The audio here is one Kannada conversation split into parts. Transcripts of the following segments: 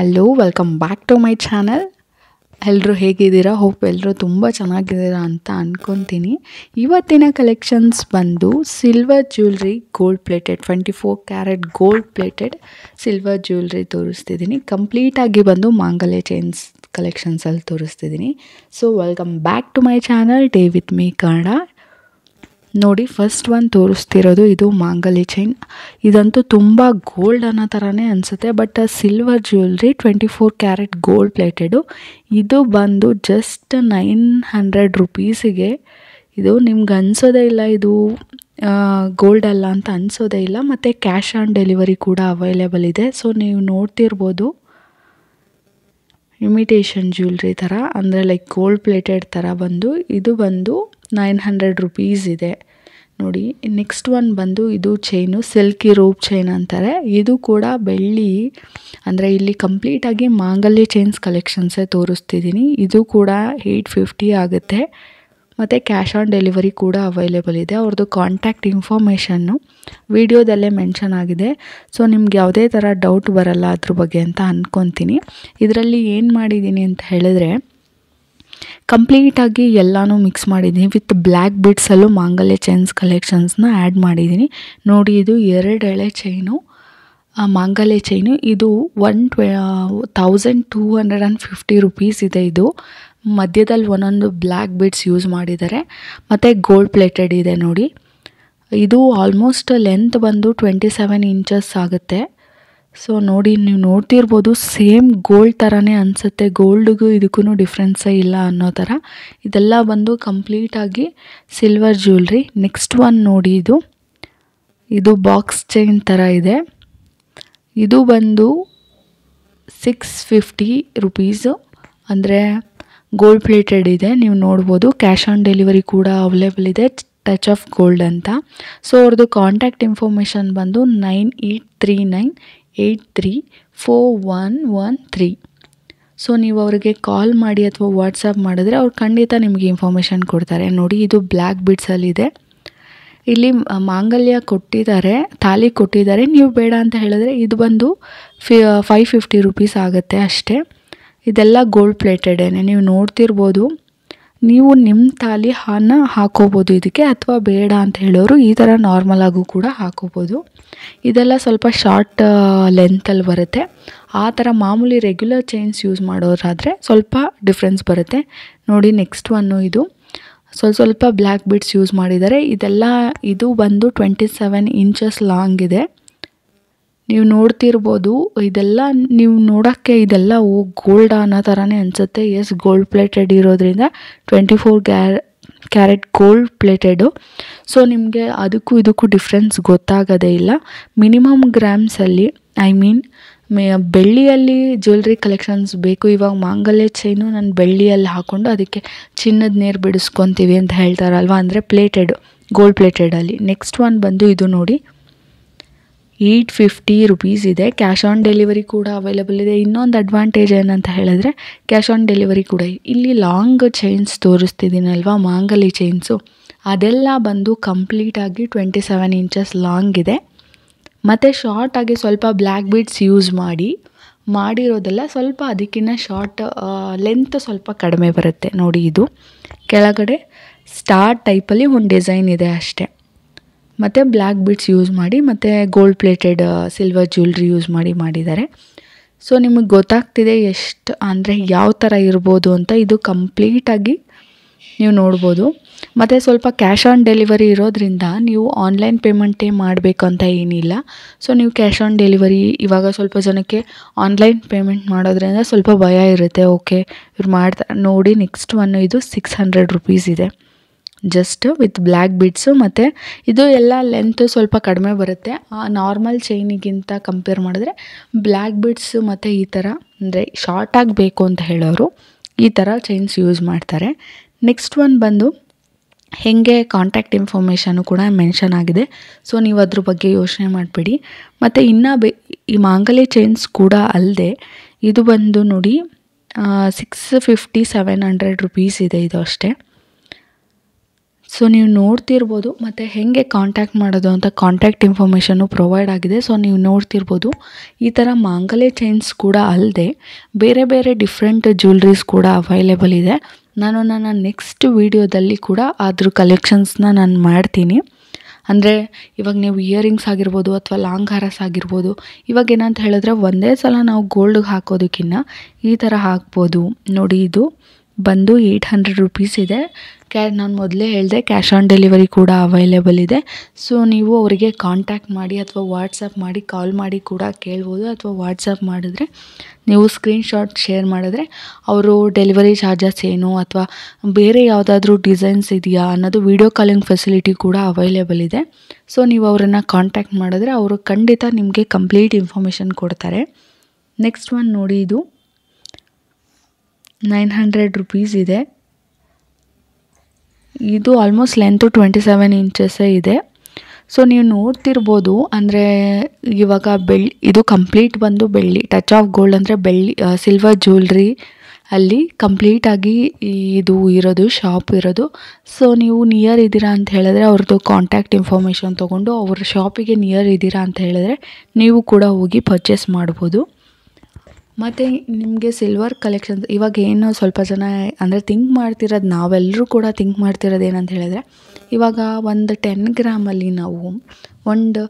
hello welcome back to my channel ಎಲ್ಲರೂ ಹೇಗಿದ್ದೀರಾ ಹೋಪ್ ಎಲ್ಲರೂ ತುಂಬ ಚೆನ್ನಾಗಿದ್ದೀರಾ ಅಂತ ಅಂದ್ಕೊತೀನಿ ಇವತ್ತಿನ ಕಲೆಕ್ಷನ್ಸ್ ಬಂದು silver jewellery gold plated twenty four carat gold plated silver jewellery ತೋರಿಸ್ತಿದ್ದೀನಿ ಕಂಪ್ಲೀಟಾಗಿ ಬಂದು ಮಾಂಗಲ್ಯ ಚೈನ್ಸ್ ಕಲೆಕ್ಷನ್ಸಲ್ಲಿ ತೋರಿಸ್ತಿದ್ದೀನಿ so welcome back to my channel day with me Kannada ನೋಡಿ ಫಸ್ಟ್ ಒಂದು ತೋರಿಸ್ತಿರೋದು ಇದು ಮಾಂಗಲಿ ಚೈನ್ ಇದಂತೂ ತುಂಬ ಗೋಲ್ಡ್ ಅನ್ನೋ ಥರನೇ ಅನಿಸುತ್ತೆ but silver jewellery twenty four carat gold plated ಇದು ಬಂದು ಜಸ್ಟ್ ನೈನ್ ಹಂಡ್ರೆಡ್ ರುಪೀಸಿಗೆ ಇದು ನಿಮ್ಗೆ ಅನಿಸೋದೇ ಇಲ್ಲ ಇದು ಗೋಲ್ಡ್ ಅಲ್ಲ ಅಂತ ಅನಿಸೋದೇ ಇಲ್ಲ ಮತ್ತು ಕ್ಯಾಶ್ ಆನ್ ಡೆಲಿವರಿ ಕೂಡ ಅವೈಲೇಬಲ್ ಇದೆ ಸೊ ನೀವು ನೋಡ್ತಿರ್ಬೋದು ಇಮಿಟೇಷನ್ ಜ್ಯುವೆಲ್ರಿ ಥರ ಅಂದರೆ ಲೈಕ್ ಗೋಲ್ಡ್ ಪ್ಲೇಟೆಡ್ ಥರ ಬಂದು ಇದು ಬಂದು ನೈನ್ ಹಂಡ್ರೆಡ್ ರುಪೀಸ್ ಇದೆ ನೋಡಿ ನೆಕ್ಸ್ಟ್ ಒನ್ ಬಂದು ಇದು ಚೈನು ಸಿಲ್ಕಿ ರೂಪ್ ಚೈನ್ ಅಂತಾರೆ ಇದು ಕೂಡ ಬೆಳ್ಳಿ ಅಂದರೆ ಇಲ್ಲಿ ಕಂಪ್ಲೀಟಾಗಿ ಮಾಂಗಲ್ಯ ಚೈನ್ಸ್ ಕಲೆಕ್ಷನ್ಸೇ ತೋರಿಸ್ತಿದ್ದೀನಿ ಇದು ಕೂಡ ಏಯ್ಟ್ ಫಿಫ್ಟಿ ಆಗುತ್ತೆ ಮತ್ತು ಕ್ಯಾಶ್ ಆನ್ ಡೆಲಿವರಿ ಕೂಡ ಅವೈಲೇಬಲ್ ಇದೆ ಅವ್ರದ್ದು ಕಾಂಟ್ಯಾಕ್ಟ್ ಇನ್ಫಾರ್ಮೇಷನ್ನು ವಿಡಿಯೋದಲ್ಲೇ ಮೆನ್ಷನ್ ಆಗಿದೆ ಸೊ ನಿಮ್ಗೆ ಯಾವುದೇ ಥರ ಡೌಟ್ ಬರಲ್ಲ ಅದ್ರ ಬಗ್ಗೆ ಅಂತ ಅಂದ್ಕೊತೀನಿ ಇದರಲ್ಲಿ ಏನು ಮಾಡಿದ್ದೀನಿ ಅಂತ ಹೇಳಿದ್ರೆ ಕಂಪ್ಲೀಟಾಗಿ ಎಲ್ಲನೂ ಮಿಕ್ಸ್ ಮಾಡಿದ್ದೀನಿ ವಿತ್ ಬ್ಲ್ಯಾಕ್ ಬಿಡ್ಸಲ್ಲೂ ಮಾಂಗಲ್ಯ ಚೈನ್ಸ್ ಕಲೆಕ್ಷನ್ಸ್ನ ಆ್ಯಡ್ ಮಾಡಿದ್ದೀನಿ ನೋಡಿ ಇದು ಎರಡು ಎಳೆ ಚೈನು ಮಾಂಗಲ್ಯ ಚೈನು ಇದು ಒನ್ ಟ್ವೆ thousand two hundred and fifty rupees ಇದೆ ಇದು ಮಧ್ಯದಲ್ಲಿ ಒಂದೊಂದು ಬ್ಲ್ಯಾಕ್ ಬಿಡ್ಸ್ ಯೂಸ್ ಮಾಡಿದ್ದಾರೆ ಮತ್ತು ಗೋಲ್ಡ್ ಪ್ಲೇಟೆಡ್ ಇದೆ ನೋಡಿ ಇದು ಆಲ್ಮೋಸ್ಟ್ ಲೆಂತ್ ಬಂದು ಟ್ವೆಂಟಿ ಸೆವೆನ್ ಇಂಚಸ್ ಆಗುತ್ತೆ ಸೊ ನೋಡಿ ನೀವು ನೋಡ್ತಿರ್ಬೋದು ಸೇಮ್ ಗೋಲ್ಡ್ ಥರನೇ ಅನಿಸುತ್ತೆ ಗೋಲ್ಡ್ಗೂ ಇದಕ್ಕೂ ಡಿಫ್ರೆನ್ಸೇ ಇಲ್ಲ ಅನ್ನೋ ಥರ ಇದೆಲ್ಲ ಬಂದು ಕಂಪ್ಲೀಟಾಗಿ ಸಿಲ್ವರ್ ಜ್ಯುವೆಲ್ರಿ ನೆಕ್ಸ್ಟ್ ಒನ್ ನೋಡಿ ಇದು ಇದು ಬಾಕ್ಸ್ ಚೈನ್ ಥರ ಇದೆ ಇದು ಬಂದು ಸಿಕ್ಸ್ ಫಿಫ್ಟಿ ರುಪೀಸು ಅಂದರೆ ಗೋಲ್ಡ್ ಪ್ಲೇಟೆಡ್ ಇದೆ ನೀವು ನೋಡ್ಬೋದು ಕ್ಯಾಶ್ ಆನ್ ಡೆಲಿವರಿ ಕೂಡ ಅವೈಲೇಬಲ್ ಇದೆ ಟಚ್ ಆಫ್ ಗೋಲ್ಡ್ ಅಂತ ಸೊ ಅವ್ರದ್ದು ಕಾಂಟ್ಯಾಕ್ಟ್ ಇನ್ಫಾರ್ಮೇಷನ್ ಬಂದು nine eight three nine eight three four one one three so ನೀವು ಅವರಿಗೆ ಕಾಲ್ ಮಾಡಿ ಅಥವಾ ವಾಟ್ಸಪ್ ಮಾಡಿದ್ರೆ ಅವ್ರು ಖಂಡಿತ ನಿಮಗೆ ಇನ್ಫಾರ್ಮೇಷನ್ ಕೊಡ್ತಾರೆ ನೋಡಿ ಇದು ಬ್ಲ್ಯಾಕ್ ಬಿಡ್ಸಲ್ಲಿದೆ ಇಲ್ಲಿ ಮಾಂಗಲ್ಯ ಕೊಟ್ಟಿದ್ದಾರೆ ತಾಲಿ ಕೊಟ್ಟಿದ್ದಾರೆ ನೀವು ಬೇಡ ಅಂತ ಹೇಳಿದ್ರೆ ಇದು ಬಂದು ಫಿ ಫೈವ್ ಫಿಫ್ಟಿ ರುಪೀಸ್ ಆಗುತ್ತೆ ಅಷ್ಟೇ ಇದೆಲ್ಲ ಗೋಲ್ಡ್ ಪ್ಲೇಟೆಡೇ ನೀವು ನೋಡ್ತಿರ್ಬೋದು ನೀವು ನಿಮ್ಮ ತಾಲಿ ಹಾನ ಹಾಕೋಬೋದು ಇದಕ್ಕೆ ಅಥವಾ ಬೇಡ ಅಂತ ಹೇಳೋರು ಈ ಥರ ನಾರ್ಮಲ್ ಕೂಡ ಹಾಕೋಬೋದು ಇದೆಲ್ಲ ಸ್ವಲ್ಪ ಶಾರ್ಟ್ ಲೆಂತಲ್ಲಿ ಬರುತ್ತೆ ಆ ಥರ ಮಾಮೂಲಿ ರೆಗ್ಯುಲರ್ ಚೈನ್ಸ್ ಯೂಸ್ ಮಾಡೋರಾದರೆ ಸ್ವಲ್ಪ ಡಿಫ್ರೆನ್ಸ್ ಬರುತ್ತೆ ನೋಡಿ ನೆಕ್ಸ್ಟ್ ಒನ್ನು ಇದು ಸ್ವಲ್ಪ ಸ್ವಲ್ಪ ಬ್ಲ್ಯಾಕ್ ಬಿಡ್ಸ್ ಯೂಸ್ ಮಾಡಿದ್ದಾರೆ ಇದೆಲ್ಲ ಇದು ಬಂದು ಟ್ವೆಂಟಿ ಸೆವೆನ್ ಇಂಚಸ್ ಲಾಂಗ್ ಇದೆ ನೀವು ನೋಡ್ತಿರ್ಬೋದು ಇದೆಲ್ಲ ನೀವು ನೋಡೋಕ್ಕೆ ಇದೆಲ್ಲ ಓ ಗೋಲ್ಡ್ ಅನ್ನೋ ಥರನೇ ಅನಿಸುತ್ತೆ ಎಸ್ ಗೋಲ್ಡ್ ಪ್ಲೇಟೆಡ್ ಇರೋದ್ರಿಂದ ಟ್ವೆಂಟಿ ಫೋರ್ ಗ್ಯಾರ್ ಕ್ಯಾರೆಟ್ ಗೋಲ್ಡ್ ಪ್ಲೇಟೆಡು ಸೊ ನಿಮಗೆ ಅದಕ್ಕೂ ಇದಕ್ಕೂ ಡಿಫ್ರೆನ್ಸ್ ಗೊತ್ತಾಗೋದೇ ಇಲ್ಲ ಮಿನಿಮಮ್ ಗ್ರಾಮ್ಸಲ್ಲಿ ಐ ಮೀನ್ ಮೇ ಬೆಳ್ಳಿಯಲ್ಲಿ ಜ್ಯುವೆಲ್ರಿ ಕಲೆಕ್ಷನ್ಸ್ ಬೇಕು ಇವಾಗ ಮಾಂಗಲ್ಯ ಚೈನು ನಾನು ಬೆಳ್ಳಿಯಲ್ಲಿ ಹಾಕ್ಕೊಂಡು ಅದಕ್ಕೆ ಚಿನ್ನದ ನೀರು ಬಿಡಿಸ್ಕೊತೀವಿ ಅಂತ ಹೇಳ್ತಾರಲ್ವ ಅಂದರೆ ಪ್ಲೇಟೆಡು ಗೋಲ್ಡ್ ಪ್ಲೇಟೆಡಲ್ಲಿ ನೆಕ್ಸ್ಟ್ ಒನ್ ಬಂದು ಇದು ನೋಡಿ ಏಯ್ಟ್ ಫಿಫ್ಟಿ ರುಪೀಸ್ ಇದೆ ಕ್ಯಾಶ್ ಆನ್ ಡೆಲಿವರಿ ಕೂಡ ಅವೈಲೇಬಲ್ ಇದೆ ಇನ್ನೊಂದು ಅಡ್ವಾಂಟೇಜ್ ಏನಂತ ಹೇಳಿದ್ರೆ ಕ್ಯಾಶ್ ಆನ್ ಡೆಲಿವರಿ ಕೂಡ ಇಲ್ಲಿ ಲಾಂಗ್ ಚೈನ್ಸ್ ತೋರಿಸ್ತಿದ್ದೀನಲ್ವಾ ಮಾಂಗಲಿ ಚೈನ್ಸು ಅದೆಲ್ಲ ಬಂದು ಕಂಪ್ಲೀಟಾಗಿ ಟ್ವೆಂಟಿ ಸೆವೆನ್ ಇಂಚಸ್ ಲಾಂಗ್ ಇದೆ ಮತ್ತು ಶಾರ್ಟಾಗಿ ಸ್ವಲ್ಪ ಬ್ಲ್ಯಾಕ್ ಬೀಡ್ಸ್ ಯೂಸ್ ಮಾಡಿ ಮಾಡಿರೋದೆಲ್ಲ ಸ್ವಲ್ಪ ಅದಕ್ಕಿಂತ ಶಾರ್ಟ್ ಲೆಂತ್ ಸ್ವಲ್ಪ ಕಡಿಮೆ ಬರುತ್ತೆ ನೋಡಿ ಇದು ಕೆಳಗಡೆ ಸ್ಟಾರ್ ಟೈಪಲ್ಲಿ ಒಂದು ಡಿಸೈನ್ ಇದೆ ಅಷ್ಟೇ ಮತ್ತು ಬ್ಲ್ಯಾಕ್ ಬಿಡ್ಸ್ ಯೂಸ್ ಮಾಡಿ ಮತ್ತು gold plated silver jewellery use ಮಾಡಿ ಮಾಡಿದ್ದಾರೆ ಸೊ ನಿಮಗೆ ಗೊತ್ತಾಗ್ತಿದೆ ಎಷ್ಟು ಅಂದರೆ ಯಾವ ಥರ ಇರ್ಬೋದು ಅಂತ ಇದು ಕಂಪ್ಲೀಟಾಗಿ ನೀವು ನೋಡ್ಬೋದು ಮತ್ತು ಸ್ವಲ್ಪ ಕ್ಯಾಶ್ ಆನ್ ಡೆಲಿವರಿ ಇರೋದ್ರಿಂದ ನೀವು ಆನ್ಲೈನ್ ಪೇಮೆಂಟೇ ಮಾಡಬೇಕು ಅಂತ ಏನಿಲ್ಲ ಸೊ ನೀವು ಕ್ಯಾಶ್ ಆನ್ ಡೆಲಿವರಿ ಇವಾಗ ಸ್ವಲ್ಪ ಜನಕ್ಕೆ ಆನ್ಲೈನ್ ಪೇಮೆಂಟ್ ಮಾಡೋದ್ರಿಂದ ಸ್ವಲ್ಪ ಭಯ ಇರುತ್ತೆ ಓಕೆ ಇವ್ರು ಮಾಡ್ತಾ ನೋಡಿ ನೆಕ್ಸ್ಟ್ ಒನ್ ಇದು ಸಿಕ್ಸ್ ಹಂಡ್ರೆಡ್ ರುಪೀಸ್ ಇದೆ ಜಸ್ಟ್ ವಿತ್ ಬ್ಲ್ಯಾಕ್ ಬಿಡ್ಸು ಮತ್ತು ಇದು ಎಲ್ಲ ಲೆಂತು ಸ್ವಲ್ಪ ಕಡಿಮೆ ಬರುತ್ತೆ ಆ ನಾರ್ಮಲ್ ಚೈನಿಗಿಂತ ಕಂಪೇರ್ ಮಾಡಿದ್ರೆ ಬ್ಲ್ಯಾಕ್ ಬಿಡ್ಸು ಮತ್ತು ಈ ಥರ ಅಂದರೆ ಶಾರ್ಟಾಗಿ ಬೇಕು ಅಂತ ಹೇಳೋರು ಈ ಥರ ಚೈನ್ಸ್ ಯೂಸ್ ಮಾಡ್ತಾರೆ ನೆಕ್ಸ್ಟ್ ಒನ್ ಬಂದು ಹೇಗೆ ಕಾಂಟ್ಯಾಕ್ಟ್ ಇನ್ಫಾರ್ಮೇಷನು ಕೂಡ ಮೆನ್ಷನ್ ಆಗಿದೆ ಸೊ ನೀವು ಅದ್ರ ಬಗ್ಗೆ ಯೋಚನೆ ಮಾಡಿಬಿಡಿ ಮತ್ತು ಇನ್ನೂ ಬೇ ಈ ಮಾಂಗಲ್ಯ ಚೈನ್ಸ್ ಕೂಡ ಅಲ್ಲದೆ ಇದು ಬಂದು ನೋಡಿ six fifty seven hundred rupees ಇದೆ ಇದು ಅಷ್ಟೇ ಸೊ ನೀವು ನೋಡ್ತಿರ್ಬೋದು ಮತ್ತು ಹೇಗೆ ಕಾಂಟ್ಯಾಕ್ಟ್ ಮಾಡೋದು ಅಂತ ಕಾಂಟ್ಯಾಕ್ಟ್ ಇನ್ಫಾರ್ಮೇಷನ್ನು ಪ್ರೊವೈಡ್ ಆಗಿದೆ ಸೊ ನೀವು ನೋಡ್ತಿರ್ಬೋದು ಈ ಥರ ಮಾಂಗಲ್ಯ ಚೈನ್ಸ್ ಕೂಡ ಅಲ್ಲದೆ ಬೇರೆ ಬೇರೆ ಡಿಫ್ರೆಂಟ್ ಜ್ಯುವೆಲ್ರೀಸ್ ಕೂಡ ಅವೈಲೇಬಲ್ ಇದೆ ನಾನು ನನ್ನ ನೆಕ್ಸ್ಟ್ ವೀಡಿಯೋದಲ್ಲಿ ಕೂಡ ಅದ್ರ ಕಲೆಕ್ಷನ್ಸ್ನ ನಾನು ಮಾಡ್ತೀನಿ ಅಂದರೆ ಇವಾಗ ನೀವು ಇಯರಿಂಗ್ಸ್ ಆಗಿರ್ಬೋದು ಅಥವಾ ಲಾಂಗ್ ಹಾರಸ್ ಆಗಿರ್ಬೋದು ಇವಾಗ ಏನಂತ ಹೇಳಿದ್ರೆ ಒಂದೇ ಸಲ ನಾವು ಗೋಲ್ಡ್ಗೆ ಹಾಕೋದಕ್ಕಿಂತ ಈ ಥರ ಹಾಕ್ಬೋದು ನೋಡಿ ಇದು ಬಂದು ಏಯ್ಟ್ ಹಂಡ್ರೆಡ್ ರುಪೀಸ್ ಇದೆ ಕ್ಯಾ ನಾನು ಮೊದಲೇ ಹೇಳಿದೆ ಕ್ಯಾಶ್ ಆನ್ ಡೆಲಿವರಿ ಕೂಡ ಅವೈಲೇಬಲ್ ಇದೆ ಸೊ ನೀವು ಅವರಿಗೆ ಕಾಂಟ್ಯಾಕ್ಟ್ ಮಾಡಿ ಅಥವಾ ವಾಟ್ಸಪ್ ಮಾಡಿ ಕಾಲ್ ಮಾಡಿ ಕೂಡ ಕೇಳ್ಬೋದು ಅಥವಾ ವಾಟ್ಸಪ್ ಮಾಡಿದ್ರೆ ನೀವು ಸ್ಕ್ರೀನ್ಶಾಟ್ ಶೇರ್ ಮಾಡಿದ್ರೆ ಅವರು ಡೆಲಿವರಿ ಚಾರ್ಜಸ್ ಏನು ಅಥವಾ ಬೇರೆ ಯಾವುದಾದ್ರೂ ಡಿಸೈನ್ಸ್ ಇದೆಯಾ ಅನ್ನೋದು ವೀಡಿಯೋ ಕಾಲಿಂಗ್ ಫೆಸಿಲಿಟಿ ಕೂಡ ಅವೈಲೇಬಲ್ ಇದೆ ಸೊ ನೀವು ಅವರನ್ನು ಕಾಂಟ್ಯಾಕ್ಟ್ ಮಾಡಿದ್ರೆ ಅವರು ಖಂಡಿತ ನಿಮಗೆ ಕಂಪ್ಲೀಟ್ ಇನ್ಫಾರ್ಮೇಷನ್ ಕೊಡ್ತಾರೆ ನೆಕ್ಸ್ಟ್ ಒನ್ ನೋಡಿ ಇದು ನೈನ್ ಹಂಡ್ರೆಡ್ ರುಪೀಸ್ ಇದೆ ಇದು ಆಲ್ಮೋಸ್ಟ್ ಲೆಂತು ಟ್ವೆಂಟಿ ಸೆವೆನ್ ಇಂಚಸ್ಸೇ ಇದೆ ಸೊ ನೀವು ನೋಡ್ತಿರ್ಬೋದು ಅಂದರೆ ಇವಾಗ ಬೆಳ್ಳಿ ಇದು ಕಂಪ್ಲೀಟ್ ಬಂದು ಬೆಳ್ಳಿ ಟಚ್ ಆಫ್ ಗೋಲ್ಡ್ ಅಂದರೆ ಬೆಳ್ಳಿ ಸಿಲ್ವರ್ ಜ್ಯುವೆಲ್ರಿ ಅಲ್ಲಿ ಕಂಪ್ಲೀಟಾಗಿ ಇದು ಇರೋದು ಶಾಪ್ ಇರೋದು ಸೊ ನೀವು ನಿಯರ್ ಇದ್ದೀರಾ ಅಂತ ಹೇಳಿದ್ರೆ ಅವ್ರದ್ದು ಕಾಂಟ್ಯಾಕ್ಟ್ ಇನ್ಫಾರ್ಮೇಷನ್ ತೊಗೊಂಡು ಅವ್ರ ಶಾಪಿಗೆ ನಿಯರ್ ಇದ್ದೀರಾ ಅಂತ ಹೇಳಿದ್ರೆ ನೀವು ಕೂಡ ಹೋಗಿ ಪರ್ಚೇಸ್ ಮಾಡ್ಬೋದು ಮತ್ತು ನಿಮಗೆ ಸಿಲ್ವರ್ ಕಲೆಕ್ಷನ್ಸ್ ಇವಾಗ ಏನು ಸ್ವಲ್ಪ ಜನ ಅಂದರೆ ಥಿಂಕ್ ಮಾಡ್ತಿರೋದು ನಾವೆಲ್ಲರೂ ಕೂಡ ಥಿಂಕ್ ಮಾಡ್ತಿರೋದು ಏನಂತ ಹೇಳಿದರೆ ಇವಾಗ ಒಂದು ಟೆನ್ ಗ್ರಾಮಲ್ಲಿ ನಾವು ಒಂದು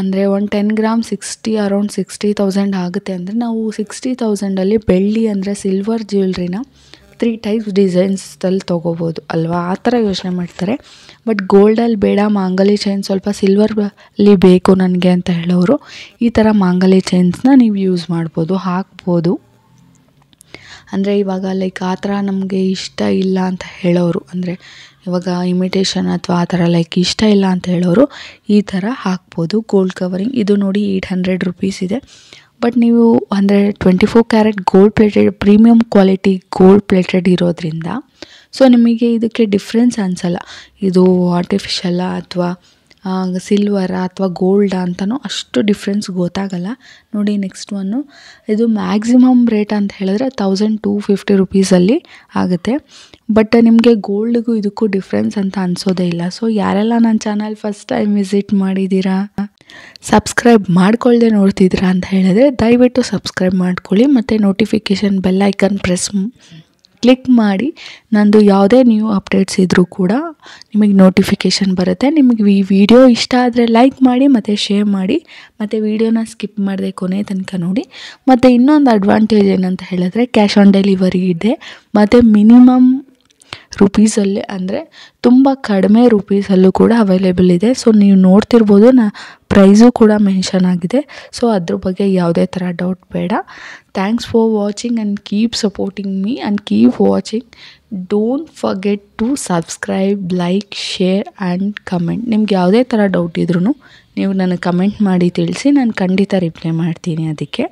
ಅಂದರೆ ಒಂದು ten gram sixty around sixty thousand ಆಗುತ್ತೆ ಅಂದರೆ ನಾವು ಸಿಕ್ಸ್ಟಿ ತೌಸಂಡಲ್ಲಿ ಬೆಳ್ಳಿ ಅಂದರೆ ಸಿಲ್ವರ್ ಜ್ಯುವೆಲ್ರಿನ ತ್ರೀ ಟೈಪ್ಸ್ ಡಿಸೈನ್ಸ್ದಲ್ಲಿ ತೊಗೋಬೋದು ಅಲ್ವಾ ಆ ಥರ ಯೋಚನೆ ಮಾಡ್ತಾರೆ ಬಟ್ ಗೋಲ್ಡಲ್ಲಿ ಬೇಡ ಮಾಂಗಲಿ ಚೈನ್ ಸ್ವಲ್ಪ ಸಿಲ್ವರಲ್ಲಿ ಬೇಕು ನನಗೆ ಅಂತ ಹೇಳೋರು ಈ ಥರ ಮಾಂಗಲಿ ಚೈನ್ಸ್ನ ನೀವು ಯೂಸ್ ಮಾಡ್ಬೋದು ಹಾಕ್ಬೋದು ಅಂದರೆ ಇವಾಗ ಲೈಕ್ ಆ ಥರ ನಮಗೆ ಇಷ್ಟ ಇಲ್ಲ ಅಂತ ಹೇಳೋರು ಅಂದರೆ ಇವಾಗ ಇಮಿಟೇಷನ್ ಅಥವಾ ಆ ಥರ ಲೈಕ್ ಇಷ್ಟ ಇಲ್ಲ ಅಂತ ಹೇಳೋರು ಈ ಥರ ಹಾಕ್ಬೋದು ಗೋಲ್ಡ್ ಕವರಿಂಗ್ ಇದು ನೋಡಿ ಏಯ್ಟ್ ಹಂಡ್ರೆಡ್ ರುಪೀಸ್ ಇದೆ ಬಟ್ ನೀವು ಅಂದರೆ twenty four carat gold plated premium quality gold plated ಇರೋದ್ರಿಂದ ಸೊ ನಿಮಗೆ ಇದಕ್ಕೆ ಡಿಫ್ರೆನ್ಸ್ ಅನಿಸಲ್ಲ ಇದು ಆರ್ಟಿಫಿಷಲ್ಲ ಅಥವಾ ಸಿಲ್ವರಾ ಅಥವಾ ಗೋಲ್ಡ ಅಂತಲೂ ಅಷ್ಟು ಡಿಫ್ರೆನ್ಸ್ ಗೊತ್ತಾಗಲ್ಲ ನೋಡಿ ನೆಕ್ಸ್ಟ್ ಒನ್ನು ಇದು ಮ್ಯಾಕ್ಸಿಮಮ್ ರೇಟ್ ಅಂತ ಹೇಳಿದ್ರೆ ತೌಸಂಡ್ ಟೂ ಫಿಫ್ಟಿ ರುಪೀಸಲ್ಲಿ ಆಗುತ್ತೆ ಬಟ್ ನಿಮಗೆ ಗೋಲ್ಡ್ಗೂ ಇದಕ್ಕೂ ಡಿಫ್ರೆನ್ಸ್ ಅಂತ ಅನಿಸೋದೇ ಇಲ್ಲ ಸೊ ಯಾರೆಲ್ಲ ನನ್ನ ಚಾನಲ್ ಫಸ್ಟ್ ಟೈಮ್ ವಿಸಿಟ್ ಮಾಡಿದ್ದೀರಾ ಸಬ್ಸ್ಕ್ರೈಬ್ ಮಾಡ್ಕೊಳ್ಳದೆ ನೋಡ್ತಿದ್ದೀರಾ ಅಂತ ಹೇಳಿದ್ರೆ ದಯವಿಟ್ಟು ಸಬ್ಸ್ಕ್ರೈಬ್ ಮಾಡ್ಕೊಳ್ಳಿ ಮತ್ತು notification bell icon press click ಮಾಡಿ ನಂದು ಯಾವುದೇ ನ್ಯೂ ಅಪ್ಡೇಟ್ಸ್ ಇದ್ದರೂ ಕೂಡ ನಿಮಗೆ ನೋಟಿಫಿಕೇಷನ್ ಬರುತ್ತೆ ನಿಮಗೆ ಈ ವಿಡಿಯೋ ಇಷ್ಟ ಆದರೆ ಲೈಕ್ ಮಾಡಿ ಮತ್ತು ಶೇರ್ ಮಾಡಿ ಮತ್ತು ವಿಡಿಯೋನ ಸ್ಕಿಪ್ ಮಾಡಿದೆ ಕೊನೆ ತನಕ ನೋಡಿ ಮತ್ತು ಇನ್ನೊಂದು ಅಡ್ವಾಂಟೇಜ್ ಏನಂತ ಹೇಳಿದ್ರೆ ಕ್ಯಾಶ್ ಆನ್ ಡೆಲಿವರಿ ಇದೆ ಮತ್ತು ಮಿನಿಮಮ್ ರುಪೀಸಲ್ಲೇ ಅಂದರೆ ತುಂಬ ಕಡಿಮೆ ರುಪೀಸಲ್ಲೂ ಕೂಡ ಅವೈಲೇಬಲ್ ಇದೆ ಸೊ ನೀವು ನೋಡ್ತಿರ್ಬೋದು ನಾ ಪ್ರೈಸು ಕೂಡ ಮೆನ್ಷನ್ ಆಗಿದೆ ಸೊ ಅದ್ರ ಬಗ್ಗೆ ಯಾವುದೇ ಥರ ಡೌಟ್ ಬೇಡ thanks for watching and keep supporting me and keep watching don't forget to subscribe like share and comment ನಿಮ್ಗೆ ಯಾವುದೇ ಥರ ಡೌಟ್ ಇದ್ರೂ ನೀವು ನನಗೆ ಕಮೆಂಟ್ ಮಾಡಿ ತಿಳಿಸಿ ನಾನು ಖಂಡಿತ ರಿಪ್ಲೈ ಮಾಡ್ತೀನಿ ಅದಕ್ಕೆ